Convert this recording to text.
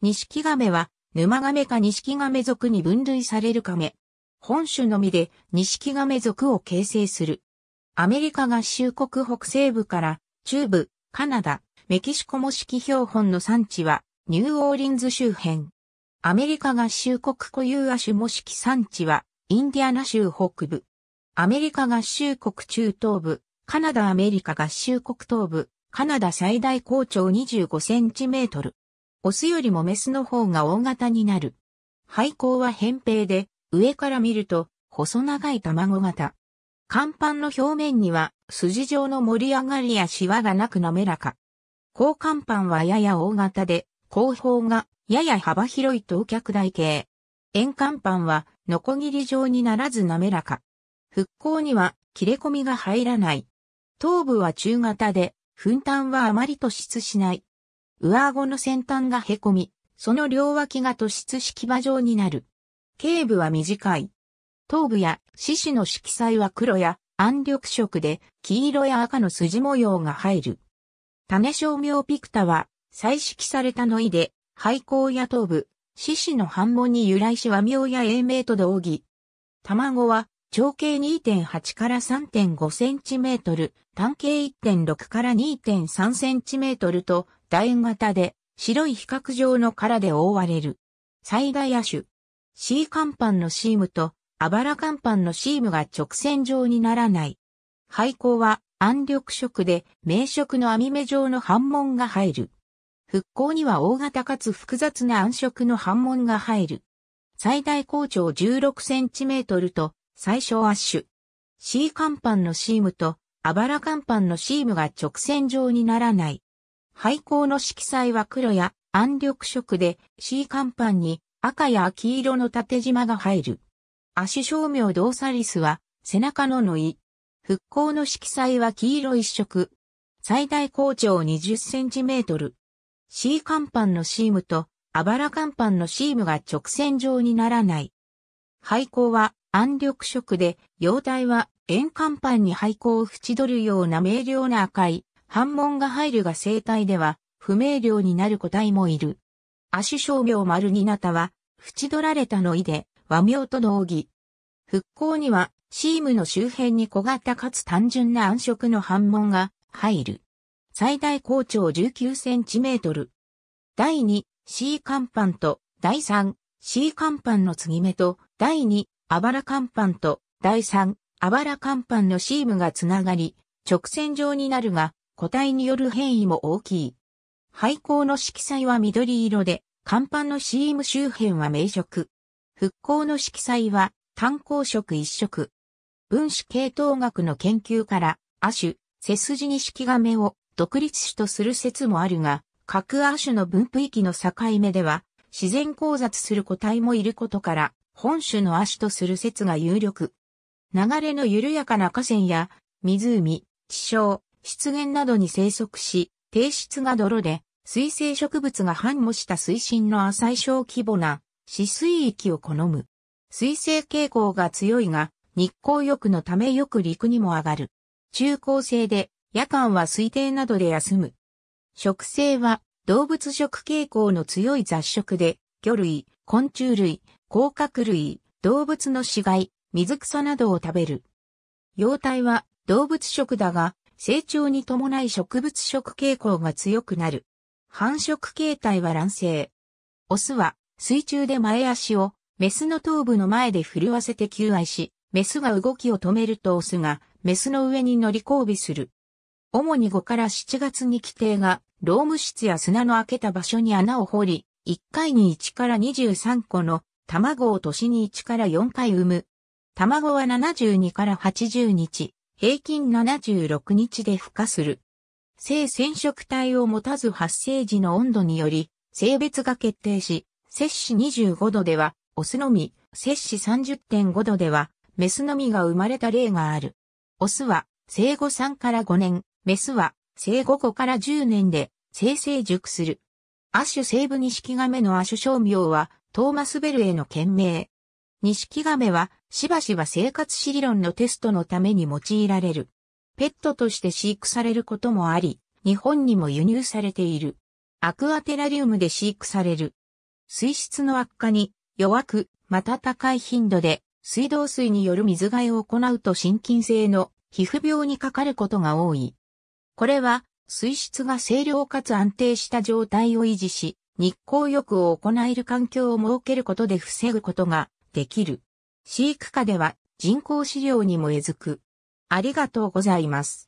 ニシキガメは、ヌマガメかニシキガメ属に分類されるメ。本種のみでニシキガメ属を形成する。アメリカ合衆国北西部から中部、カナダ、メキシコ模式標本の産地はニューオーリンズ周辺。アメリカ合衆国固有亜種模式産地はインディアナ州北部。アメリカ合衆国中東部、カナダアメリカ合衆国東部、カナダ最大高潮25センチメートル。オスよりもメスの方が大型になる。廃校は扁平で、上から見ると、細長い卵型。甲板の表面には、筋状の盛り上がりやシワがなく滑らか。高甲板はやや大型で、後方がやや幅広い等脚台形。円甲板は、ノコギリ状にならず滑らか。復興には、切れ込みが入らない。頭部は中型で、粉担はあまり突出しない。上顎の先端が凹み、その両脇が突出式場状になる。頸部は短い。頭部や四肢の色彩は黒や暗緑色で黄色や赤の筋模様が入る。種照明ピクタは彩色されたのいで、廃校や頭部、四肢の反問に由来し和名や英名と同義。卵は長径2.8から3.5センチメートル、単径1.6から2.3センチメートルと楕円型で白い比較状の殻で覆われる。最大野手。C 甲板のシームとあばら甲板のシームが直線状にならない。廃校は暗緑色で明色の網目状の反紋が入る。復興には大型かつ複雑な暗色の反紋が入る。最大高長16センチメートルと最小圧種。C 甲板のシームとあばら甲板のシームが直線状にならない。廃校の色彩は黒や暗緑色で C 甲板に赤や黄色の縦縞が入る。足照明ドーサリスは背中ののい。復興の色彩は黄色一色。最大高長20センチメートル。C 甲板のシームとあばら甲板のシームが直線状にならない。廃校は暗緑色で、容体は円甲板に廃校を縁取るような明瞭な赤い反問が入るが生体では、不明瞭になる個体もいる。足商業丸になたは、縁取られたの意で、和名と同義。復興には、シームの周辺に小型かつ単純な暗色の反問が入る。最大高長19センチメートル。第2、C パ板と、第3、C パ板の継ぎ目と、第2、あばらパ板と、第3、あばらパ板のシームがつながり、直線状になるが、個体による変異も大きい。廃校の色彩は緑色で、甲板の CM 周辺は明色。復興の色彩は単鉱色一色。分子系統学の研究から、亜種、背筋に式亀を独立種とする説もあるが、各亜種の分布域の境目では、自然交雑する個体もいることから、本種の亜種とする説が有力。流れの緩やかな河川や、湖、地層、湿原などに生息し、低質が泥で、水生植物が繁茂した水深の浅い小規模な、死水域を好む。水生傾向が強いが、日光浴のためよく陸にも上がる。中高生で、夜間は水底などで休む。食性は動物食傾向の強い雑食で、魚類、昆虫類、甲殻類、動物の死骸、水草などを食べる。幼体は動物食だが、成長に伴い植物食傾向が強くなる。繁殖形態は卵生。オスは水中で前足をメスの頭部の前で震わせて求愛し、メスが動きを止めるとオスがメスの上に乗り交尾する。主に5から7月に規定が、ローム室や砂の開けた場所に穴を掘り、1回に1から23個の卵を年に1から4回産む。卵は72から80日、平均76日で孵化する。性染色体を持たず発生時の温度により、性別が決定し、摂氏25度では、オスのみ、摂氏30.5度では、メスのみが生まれた例がある。オスは、生後3から5年、メスは、生後5から10年で、生成熟する。アッシュ西部錦亀のアッシュ商名は、トーマス・ベルへのシキ錦亀は、しばしば生活史理論のテストのために用いられる。ペットとして飼育されることもあり、日本にも輸入されている。アクアテラリウムで飼育される。水質の悪化に弱く、また高い頻度で水道水による水害を行うと心筋性の皮膚病にかかることが多い。これは水質が清涼かつ安定した状態を維持し、日光浴を行える環境を設けることで防ぐことができる。飼育下では人工飼料にもえずく。ありがとうございます。